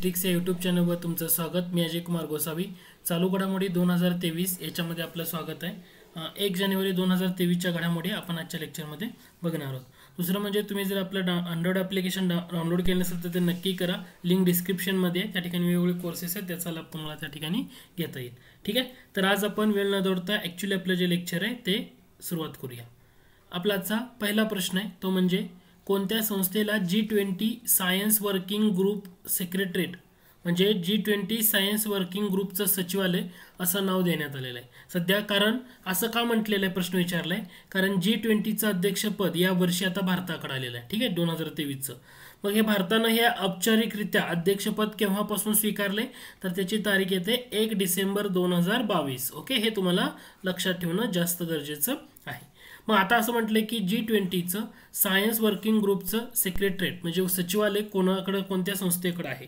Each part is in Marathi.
ट्रिक्स या यूट्यूब चॅनलवर तुमचं स्वागत मी अजय कुमार गोसावी चालू घडामोडी दोन हजार तेवीस याच्यामध्ये आपलं स्वागत आहे एक जानेवारी दोन हजार तेवीसच्या घडामोडी आपण आजच्या लेक्चरमध्ये बघणार आहोत दुसरं म्हणजे तुम्ही जर आपलं डा अँड्रॉइड ॲप्लिकेशन डा डाउनलोड केलं असेल तर ते नक्की करा लिंक डिस्क्रिप्शनमध्ये त्या ठिकाणी वेगवेगळे कोर्सेस आहेत त्याचा लाभ तुम्हाला त्या ठिकाणी घेता येईल ठीक आहे तर आज आपण वेळ न दौडता ॲक्च्युली आपलं जे लेक्चर आहे ते सुरुवात करूया आपला आजचा पहिला प्रश्न आहे तो म्हणजे कोणत्या संस्थेला G twenty science working group secretariat म्हणजे जी ट्वेंटी सायन्स वर्किंग ग्रुपचं सचिवालय असं नाव देण्यात आलेलं आहे सध्या कारण असं का म्हटलेलं आहे प्रश्न विचारला आहे कारण जी ट्वेंटीचं अध्यक्षपद या वर्षी आता भारताकडे आलेलं आहे ठीक आहे दोन हजार तेवीसचं मग हे भारतानं हे औपचारिकरित्या अध्यक्षपद केव्हापासून स्वीकारले तर त्याची तारीख येते एक डिसेंबर दोन हजार बावीस ओके हे तुम्हाला लक्षात ठेवणं जास्त गरजेचं आहे मग आता असं म्हटलंय की जी ट्वेंटीचं सायन्स वर्किंग ग्रुपचं सेक्रेटरेट म्हणजे सचिवालय कोणाकडं कोणत्या संस्थेकडं आहे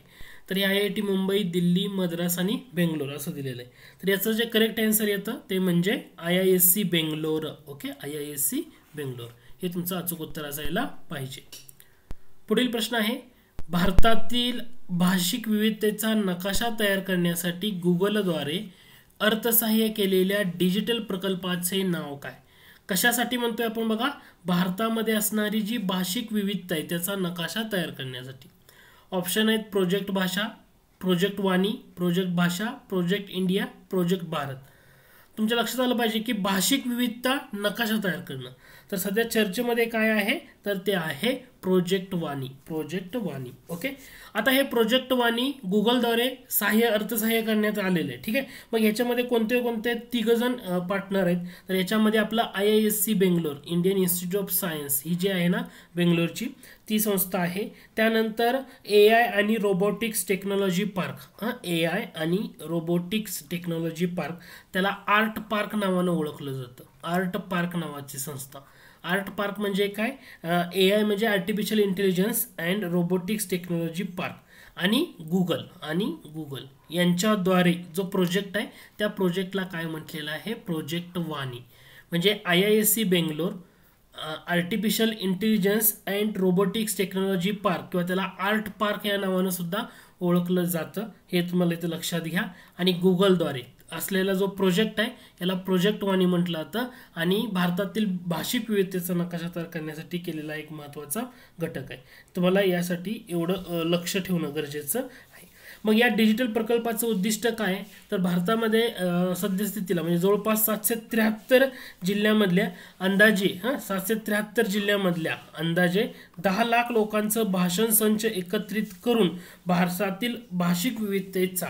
तर हे I I T Mumbai Delhi Madras आणि बेंगलोर असं दिलेलं आहे तर याचं जे करेक्ट आन्सर येतं ते म्हणजे I I S C Bangalore okay I I S C Bangalore हे तुमचं अचूक उत्तर असायला पाहिजे पुढील प्रश्न आहे भारतातील भाषिक विविधतेचा नकाशा तयार करण्यासाठी गुगलद्वारे अर्थसहाय्य केलेल्या डिजिटल प्रकल्पाचे नाव काय कशासाठी म्हणतोय आपण बघा भारतामध्ये असणारी जी भाषिक विविधता आहे त्याचा नकाशा तयार करण्यासाठी ऑप्शन आहेत project Bhasha project Vaani project Bhasha project India project Bharat तुमच्या लक्षात आलं पाहिजे की भाषिक विविधता नकाशा तयार करणं तर सध्या चर्चेमध्ये काय आहे तर ते आहे project Vaani project Vaani okay आता हे प्रोजेक्ट वाणी गुगलद्वारे सहाय्य अर्थसहाय्य करण्यात आलेलं आहे ठीक आहे मग ह्याच्यामध्ये कोणते कोणते तिघजण पार्टनर आहेत तर याच्यामध्ये आपला I I S C Bangalore Indian Institute of Science ही जी आहे ना बेंगलोरची ती संस्था आहे त्यानंतर ए आय आणि रोबोटिक्स टेक्नॉलॉजी पार्क हां ए आय आणि रोबोटिक्स टेक्नॉलॉजी पार्क त्याला आर्ट पार्क नावानं ओळखलं जातं आर्ट पार्क नावाची संस्था आर्ट पार्क म्हणजे काय ए आय म्हणजे artificial intelligence and robotics technology park आणि गुगल आणि गुगल यांच्याद्वारे जो प्रोजेक्ट आहे त्या प्रोजेक्टला काय म्हटलेलं आहे प्रोजेक्ट वाणी म्हणजे I I S C Bangalore artificial intelligence and robotics technology park किंवा त्याला आर्ट पार्क या नावानं सुद्धा ओळखलं जातं हे तुम्हाला इथं लक्षात घ्या आणि गुगलद्वारे असलेला जो प्रोजेक्ट आहे याला प्रोजेक्ट वाणी म्हटलं जातं आणि भारतातील भाषिक विविधतेचा नकाशा तयार करण्यासाठी केलेला एक महत्त्वाचा घटक आहे तुम्हाला यासाठी एवढं लक्ष ठेवणं गरजेचं मग या डिजिटल प्रकल्पाचं उद्दिष्ट काय तर भारतामध्ये सद्यस्थितीला म्हणजे जवळपास सातशे त्र्याहत्तर जिल्ह्यामधल्या अंदाजे हां सातशे त्र्याहत्तर जिल्ह्यामधल्या अंदाजे दहा लाख लोकांचं भाषण संच एकत्रित करून भारतातील भाषिक विविधतेचा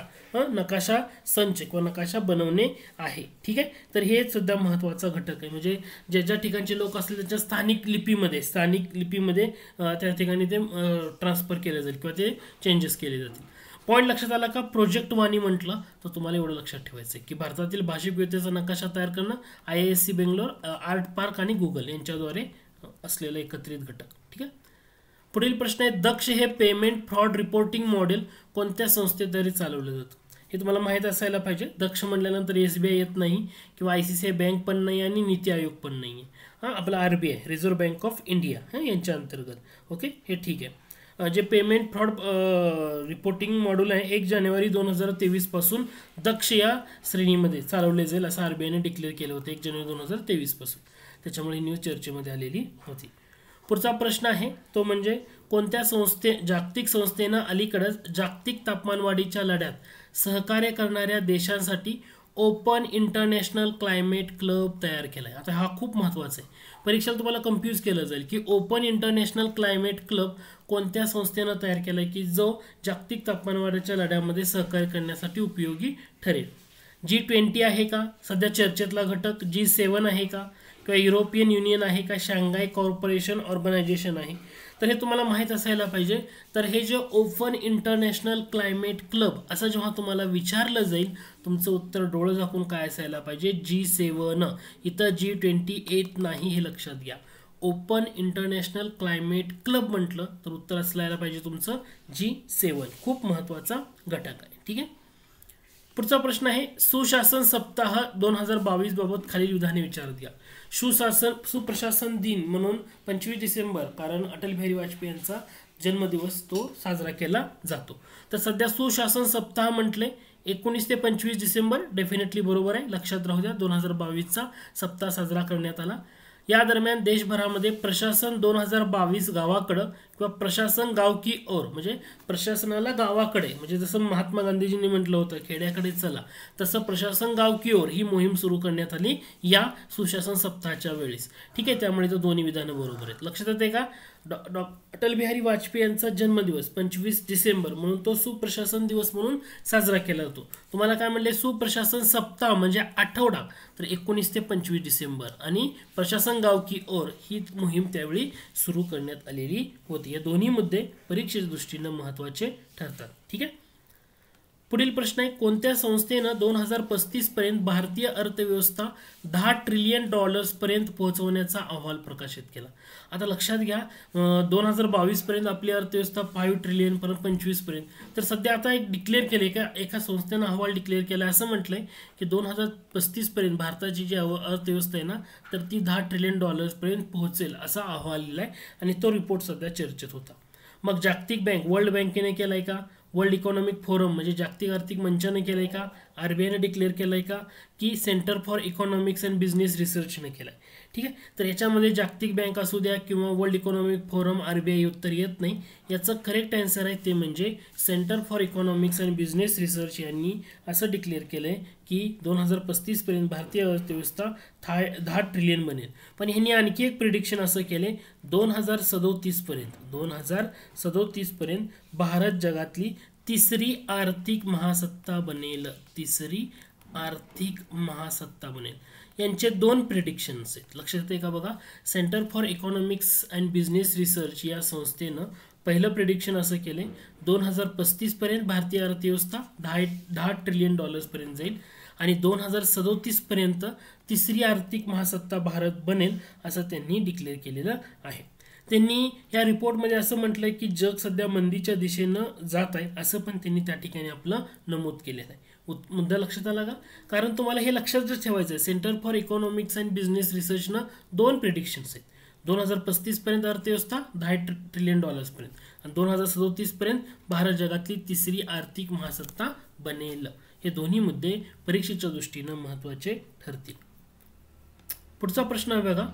नकाशा संच किंवा नकाशा बनवणे आहे ठीक आहे तर हे सुद्धा महत्त्वाचा घटक आहे म्हणजे ज्या ज्या ठिकाणचे लोक असले त्याच्या स्थानिक लिपीमध्ये स्थानिक लिपीमध्ये त्या ठिकाणी ते ट्रान्सफर केले जाईल किंवा ते चेंजेस केले जातील पॉइंट लक्षात आला का प्रोजेक्ट वाणी म्हटलं तर तुम्हाला एवढं लक्षात ठेवायचं आहे की भारतातील भाषिक व्यवस्थेचा नकाशा तयार करणं I S C Bangalore art park आणि गुगल यांच्याद्वारे असलेला एकत्रित घटक ठीक आहे पुढील प्रश्न आहे दक्ष हे पेमेंट फ्रॉड रिपोर्टिंग मॉडेल कोणत्या संस्थेद्वारे चालवलं जातं हे तुम्हाला माहीत असायला पाहिजे दक्ष म्हटल्यानंतर एस बी आय येत नाही किंवा I C C I bank पण नाही आणि नीती आयोग पण नाही आहे हां आपला R B I Reserve Bank of India हां यांच्या अंतर्गत ओके हे ठीक आहे जे पेमेंट फ्रॉड रिपोर्टिंग मॉड्यूल आहे एक जानेवारी दोन हजार तेवीसपासून दक्ष या श्रेणीमध्ये चालवले जाईल असं आरबीआयने डिक्लेअर केलं होतं एक जानेवारी दोन हजार तेवीसपासून त्याच्यामुळे न्यूज चर्चेमध्ये आलेली होती पुढचा प्रश्न आहे तो म्हणजे कोणत्या संस्थे जागतिक संस्थेनं अलीकडंच जागतिक तापमानवाढीच्या लढ्यात सहकार्य करणाऱ्या देशांसाठी ओपन इंटरनॅशनल क्लायमेट क्लब तयार केला आहे आता हा खूप महत्त्वाचा आहे परीक्षेला तुम्हाला कन्फ्यूज केलं जाईल की ओपन इंटरनॅशनल क्लायमेट क्लब कोणत्या संस्थेनं तयार केला आहे की जो जागतिक तापमानवाढीच्या लढ्यामध्ये सहकार्य करण्यासाठी उपयोगी ठरेल जी ट्वेंटी आहे का सध्या चर्चेतला घटक जी सेवन आहे का का युरोपियन युनियन आहे का शांघाय कॉर्पोरेशन ऑर्गनायझेशन आहे तर हे तुम्हाला माहीत असायला पाहिजे तर हे जे ओपन इंटरनॅशनल क्लायमेट क्लब असं जेव्हा तुम्हाला विचारलं जाईल तुमचं उत्तर डोळं झाकून काय असायला पाहिजे जी सेवन इथं जी ट्वेंटी एट नाही हे लक्षात घ्या ओपन इंटरनॅशनल क्लायमेट क्लब म्हटलं तर उत्तर असायला पाहिजे तुमचं जी सेवन खूप महत्त्वाचा घटक आहे ठीक आहे पुढचा प्रश्न आहे सुशासन सप्ताह दोन हजार बावीस बाबत खालील विधाने विचारत घ्या सुशासन सुप्रशासन दिन म्हणून पंचवीस डिसेंबर कारण अटल बिहारी वाजपेयी यांचा जन्मदिवस तो साजरा केला जातो तर सध्या सुशासन सप्ताह म्हटले एकोणीस ते पंचवीस डिसेंबर डेफिनेटली बरोबर आहे लक्षात राहू द्या दोन हजार बावीसचा सप्ताह साजरा करण्यात आला या दरम्यान देशभरामध्ये प्रशासन दोन हजार बावीस गावाकडं किंवा प्रशासन गाव की ओर म्हणजे प्रशासनाला गावाकडे म्हणजे जसं महात्मा गांधीजींनी म्हटलं होतं खेड्याकडे चला तसं प्रशासन गाव की ओर ही मोहीम सुरू करण्यात आली या सुशासन सप्ताहाच्या वेळेस ठीक आहे त्यामुळे तर दोन्ही विधानं बरोबर आहेत लक्षात येते का डॉ डॉ अटल बिहारी वाजपेयी यांचा जन्मदिवस पंचवीस डिसेंबर म्हणून तो सुप्रशासन दिवस म्हणून साजरा केला जातो तुम्हाला काय म्हणले सुप्रशासन सप्ताह म्हणजे आठवडा तर एकोणीस ते पंचवीस डिसेंबर आणि प्रशासन गाव की ओर ही मोहीम त्यावेळी सुरू करण्यात आलेली होती या दोन्ही मुद्दे परीक्षेच्या दृष्टीनं महत्त्वाचे ठरतात ठीक आहे पुढील प्रश्न आहे कोणत्या संस्थेनं दोन हजार पस्तीसपर्यंत भारतीय अर्थव्यवस्था दहा ट्रिलियन डॉलर्सपर्यंत पोहोचवण्याचा अहवाल प्रकाशित केला आता लक्षात घ्या दोन हजार बावीसपर्यंत आपली अर्थव्यवस्था फाईव्ह ट्रिलियनपर्यंत पंचवीसपर्यंत तर सध्या आता एक डिक्लेअर केले का एका संस्थेनं अहवाल डिक्लेअर केला असं म्हटलंय की दोन हजार पस्तीसपर्यंत भारताची जी अर्थव्यवस्था आहे ना तर ती दहा ट्रिलियन डॉलर्सपर्यंत पोहोचेल असा अहवाल दिला आहे आणि तो रिपोर्ट सध्या चर्चेत होता मग जागतिक बँक वर्ल्ड बँकेने केलाय का वर्ल्ड इकॉनॉमिक फोरम म्हणजे जागतिक आर्थिक मंचाने केलं आहे का आर बी आयने डिक्लेअर केलं आहे का की Centre for Economics and Business रिसर्चने केलं आहे ठीक आहे तर याच्यामध्ये जागतिक बँक असू द्या किंवा World Economic Forum R B I उत्तर येत नाही याचं करेक्ट आन्सर आहे ते म्हणजे Centre for Economics and Business Research यांनी असं डिक्लेअर केलं आहे की दोन हजार पस्तीसपर्यंत भारतीय अर्थव्यवस्था था दहा ट्रिलियन बनेल पण ह्यांनी आणखी एक प्रिडिक्शन असं केले दोन हजार सदोतीसपर्यंत दोन हजार सदोतीसपर्यंत भारत जगातली तिसरी आर्थिक महासत्ता बनेल तिसरी आर्थिक महासत्ता बनेल यांचे दोन प्रिडिक्शन्स आहेत लक्षात येते का बघा Centre for Economics and Business Research या संस्थेनं पहिलं प्रिडिक्शन असं केले दोन हजार पस्तीसपर्यंत भारतीय अर्थव्यवस्था दहा दहा ट्रिलियन डॉलर्सपर्यंत जाईल आणि दोन हजार सदोतीसपर्यंत तिसरी आर्थिक महासत्ता भारत बनेल असं त्यांनी डिक्लेअर केलेलं आहे त्यांनी या रिपोर्टमध्ये असं म्हटलं आहे की जग सध्या मंदीच्या दिशेनं जात आहे असं पण त्यांनी त्या ठिकाणी आपलं नमूद केलेलं आहे मुद्दा लक्षात आला का कारण तुम्हाला हे लक्षात जर ठेवायचं आहे Centre for Economics and Business रिसर्चनं दोन प्रिडिक्शन्स आहेत दोन हजार पस्तीसपर्यंत अर्थव्यवस्था दहा ट्रिलियन डॉलर्सपर्यंत आणि दोन हजार सदोतीसपर्यंत भारत जगातली तिसरी आर्थिक महासत्ता बनेल हे दोन्ही मुद्दे परीक्षेच्या दृष्टीनं महत्त्वाचे ठरतील पुढचा प्रश्न आहे बघा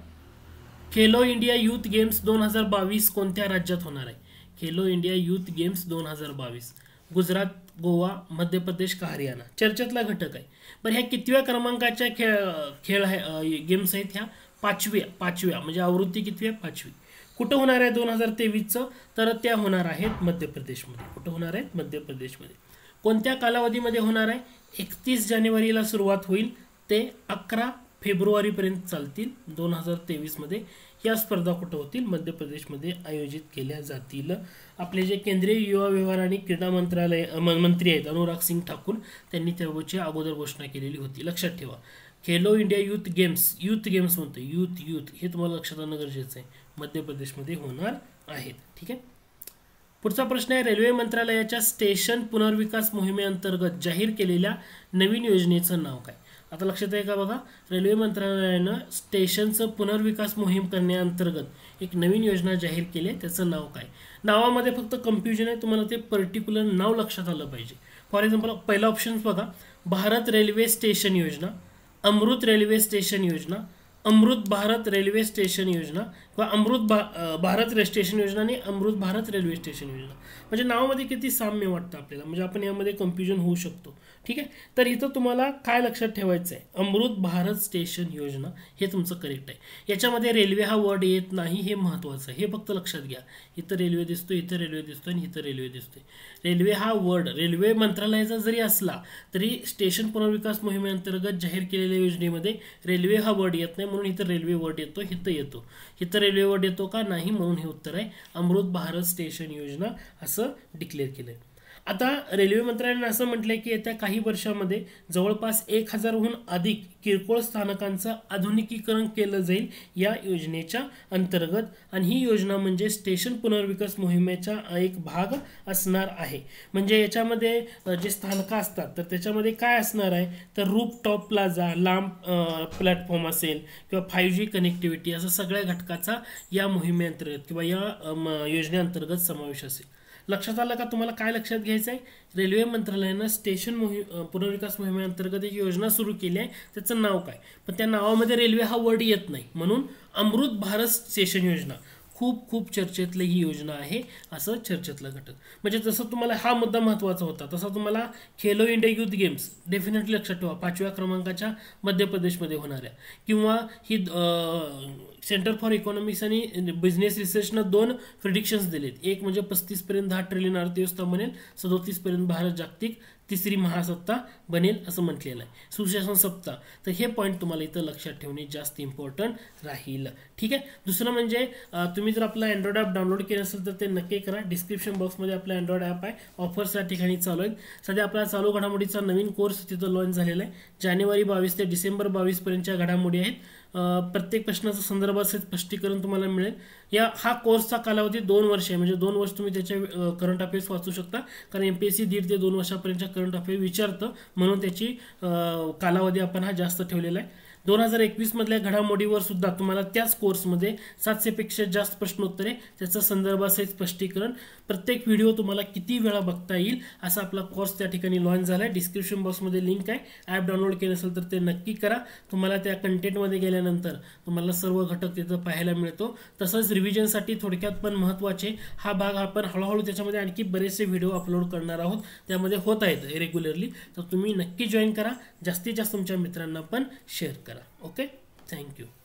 खेलो इंडिया यूथ गेम्स दोन हजार बावीस कोणत्या राज्यात होणार आहे खेलो इंडिया यूथ गेम्स दोन हजार बावीस गुजरात गोवा मध्य प्रदेश का हरियाणा चर्चेतला घटक आहे पण ह्या कितव्या क्रमांकाच्या खेळ खेळ आहे गेम्स आहेत ह्या पाचव्या पाचव्या म्हणजे आवृत्ती आहे पाचवी कुठं होणार आहे दोन हजार तेवीसचं तर त्या होणार आहेत मध्य प्रदेशमध्ये कुठं होणार आहेत मध्य प्रदेशमध्ये कोणत्या कालावधीमध्ये होणार आहे एकतीस जानेवारीला सुरुवात होईल ते अकरा फेब्रुवारीपर्यंत चालतील दोन हजार तेवीसमध्ये या स्पर्धा कुठं होतील मध्य प्रदेशमध्ये आयोजित केल्या जातील आपले जे केंद्रीय युवा व्यवहार आणि क्रीडा मंत्रालय मंत्री आहेत अनुराग सिंग ठाकूर त्यांनी त्याबाबतची अगोदर घोषणा केलेली होती लक्षात ठेवा Khelo India youth games youth games म्हणतो यूथ यूथ हे तुम्हाला लक्षात आणणं गरजेचं आहे मध्य प्रदेशमध्ये होणार आहेत ठीक आहे पुढचा प्रश्न आहे रेल्वे मंत्रालयाच्या स्टेशन पुनर्विकास मोहिमेअंतर्गत जाहीर केलेल्या नवीन योजनेचं नाव काय आता लक्षात आहे का बघा रेल्वे मंत्रालयानं स्टेशनचं पुनर्विकास मोहीम करण्याअंतर्गत एक नवीन योजना जाहीर केली आहे त्याचं नाव काय नावामध्ये फक्त कन्फ्युजन आहे तुम्हाला ते पर्टिक्युलर नाव लक्षात आलं पाहिजे फॉर एक्झाम्पल पहिला ऑप्शन्स बघा भारत रेल्वे स्टेशन योजना अमृत रेल्वे स्टेशन योजना अमृत भारत रेल्वे स्टेशन योजना व अमृत भा भारत रेल्वे स्टेशन योजना आणि अमृत भारत रेल्वे स्टेशन योजना म्हणजे नावामध्ये किती साम्य वाटतं आपल्याला म्हणजे आपण यामध्ये कन्फ्युजन होऊ शकतो ठीक आहे तर इथं तुम्हाला काय लक्षात ठेवायचं आहे अमृत भारत स्टेशन योजना हे तुमचं करेक्ट आहे याच्यामध्ये रेल्वे हा वर्ड येत नाही हे महत्त्वाचं आहे हे फक्त लक्षात घ्या इथं रेल्वे दिसतो इथं रेल्वे दिसतो आणि इथं रेल्वे दिसतोय रेल्वे हा वर्ड रेल्वे मंत्रालयाचा जरी असला तरी स्टेशन पुनर्विकास मोहिमेअंतर्गत जाहीर केलेल्या योजनेमध्ये रेल्वे हा वर्ड येत नाही म्हणून इथं रेल्वे वर्ड येतो इथं येतो इथं रेल्वेवर येतो का नाही म्हणून हे उत्तर आहे अमृत भारत स्टेशन योजना असं डिक्लेअर केलं आता रेल्वे मंत्रालयाने असं म्हटलंय की येत्या काही वर्षामध्ये जवळपास एक हजारहून अधिक किरकोळ स्थानकांचं आधुनिकीकरण केलं जाईल या योजनेच्या अंतर्गत आणि ही योजना म्हणजे स्टेशन पुनर्विकास मोहिमेचा एक भाग असणार आहे म्हणजे याच्यामध्ये जे स्थानकं असतात तर त्याच्यामध्ये काय असणार आहे तर रूप टॉप प्लाझा लांब प्लॅटफॉर्म असेल किंवा फाईव्ह जी कनेक्टिव्हिटी असं सगळ्या घटकाचा या मोहिमेअंतर्गत किंवा या योजनेअंतर्गत समावेश असेल लक्षात आलं का तुम्हाला काय लक्षात घ्यायचं आहे रेल्वे मंत्रालयानं स्टेशन मोहि पुनर्विकास मोहिमेअंतर्गत एक योजना सुरू केली आहे त्याचं नाव काय पण त्या नावामध्ये रेल्वे हा वर्ड येत नाही म्हणून अमृत भारत स्टेशन योजना खूप खूप चर्चेतली ही योजना आहे असं चर्चेतलं घटक म्हणजे जसं तुम्हाला हा मुद्दा महत्त्वाचा होता तसा तुम्हाला Khelo India youth games definitely लक्षात ठेवा पाचव्या क्रमांकाच्या मध्य प्रदेशमध्ये होणाऱ्या किंवा ही सेंटर फॉर इकॉनॉमिक्स आणि बिझनेस रिसर्चनं दोन प्रिडिक्शन्स दिलेत एक म्हणजे पस्तीसपर्यंत दहा ट्रिलियन अर्थव्यवस्था बनेल सदोतीसपर्यंत भारत जागतिक तिसरी महासत्ता बनेल असं म्हटलेलं आहे सुशासन सप्ताह तर हे पॉईंट तुम्हाला इथं लक्षात ठेवणे जास्त इम्पॉर्टंट राहील ठीक आहे दुसरं म्हणजे तुम्ही जर आपला अँड्रॉइड ॲप डाउनलोड केलं असेल तर ते नक्की करा डिस्क्रिप्शन बॉक्समध्ये आपलं अँड्रॉइड ॲप आहे ऑफर्स या ठिकाणी चालू आहेत सध्या आपला चालू घडामोडीचा नवीन कोर्स तिथं लॉन्च झालेला आहे जानेवारी बावीस ते डिसेंबर बावीसपर्यंतच्या घडामोडी आहेत प्रत्येक प्रश्नाचा संदर्भ असेल स्पष्टीकरण तुम्हाला मिळेल या हा कोर्सचा कालावधी दोन वर्ष आहे म्हणजे दोन वर्ष तुम्ही त्याच्या करंट अफेअर्स वाचू शकता कारण एम पी एस सी दीड ते दोन वर्षापर्यंतच्या करंट अफेअर विचारतं म्हणून त्याची कालावधी आपण हा जास्त ठेवलेला आहे दोन हजार एकवीसमधल्या घडामोडीवर सुद्धा तुम्हाला त्याच कोर्समध्ये सातशेपेक्षा जास्त प्रश्नोत्तरे त्याचं संदर्भासहित स्पष्टीकरण प्रत्येक व्हिडिओ तुम्हाला किती वेळा बघता येईल असा आपला कोर्स त्या ठिकाणी लॉन्च झाला आहे डिस्क्रिप्शन बॉक्समध्ये लिंक आहे ॲप डाउनलोड केलं असेल तर ते नक्की करा तुम्हाला त्या कंटेंटमध्ये गेल्यानंतर तुम्हाला सर्व घटक तिथं पाहायला मिळतो तसंच रिव्हिजनसाठी थोडक्यात पण महत्त्वाचे हा भाग आपण हळूहळू त्याच्यामध्ये आणखी बरेचसे व्हिडिओ अपलोड करणार आहोत त्यामध्ये होत आहेत रेग्युलरली तर तुम्ही नक्की जॉईन करा जास्तीत जास्त तुमच्या मित्रांना पण शेअर करा okay thank you